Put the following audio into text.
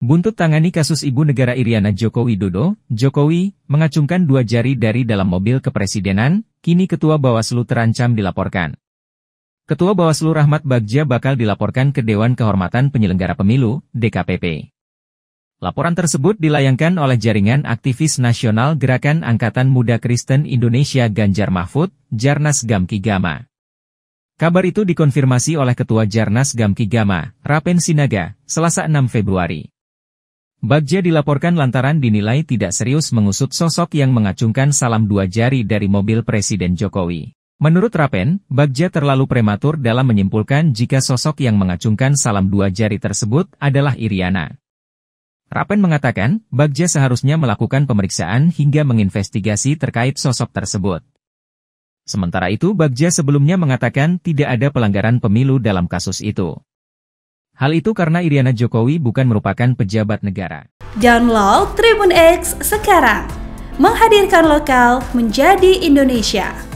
Buntut tangani kasus Ibu Negara Iriana Joko Widodo, Jokowi, mengacungkan dua jari dari dalam mobil kepresidenan, kini Ketua Bawaslu terancam dilaporkan. Ketua Bawaslu Rahmat Bagja bakal dilaporkan ke Dewan Kehormatan Penyelenggara Pemilu, DKPP. Laporan tersebut dilayangkan oleh jaringan aktivis nasional Gerakan Angkatan Muda Kristen Indonesia Ganjar Mahfud, Jarnas Gamki Gama. Kabar itu dikonfirmasi oleh Ketua Jarnas Gamki Gama, Rapen Sinaga, Selasa 6 Februari. Bagja dilaporkan lantaran dinilai tidak serius mengusut sosok yang mengacungkan salam dua jari dari mobil Presiden Jokowi. Menurut Rapen, Bagja terlalu prematur dalam menyimpulkan jika sosok yang mengacungkan salam dua jari tersebut adalah Iriana. Rapen mengatakan, Bagja seharusnya melakukan pemeriksaan hingga menginvestigasi terkait sosok tersebut. Sementara itu Bagja sebelumnya mengatakan tidak ada pelanggaran pemilu dalam kasus itu. Hal itu karena Iriana Jokowi bukan merupakan pejabat negara. Download Tribun X sekarang. Menghadirkan lokal menjadi Indonesia.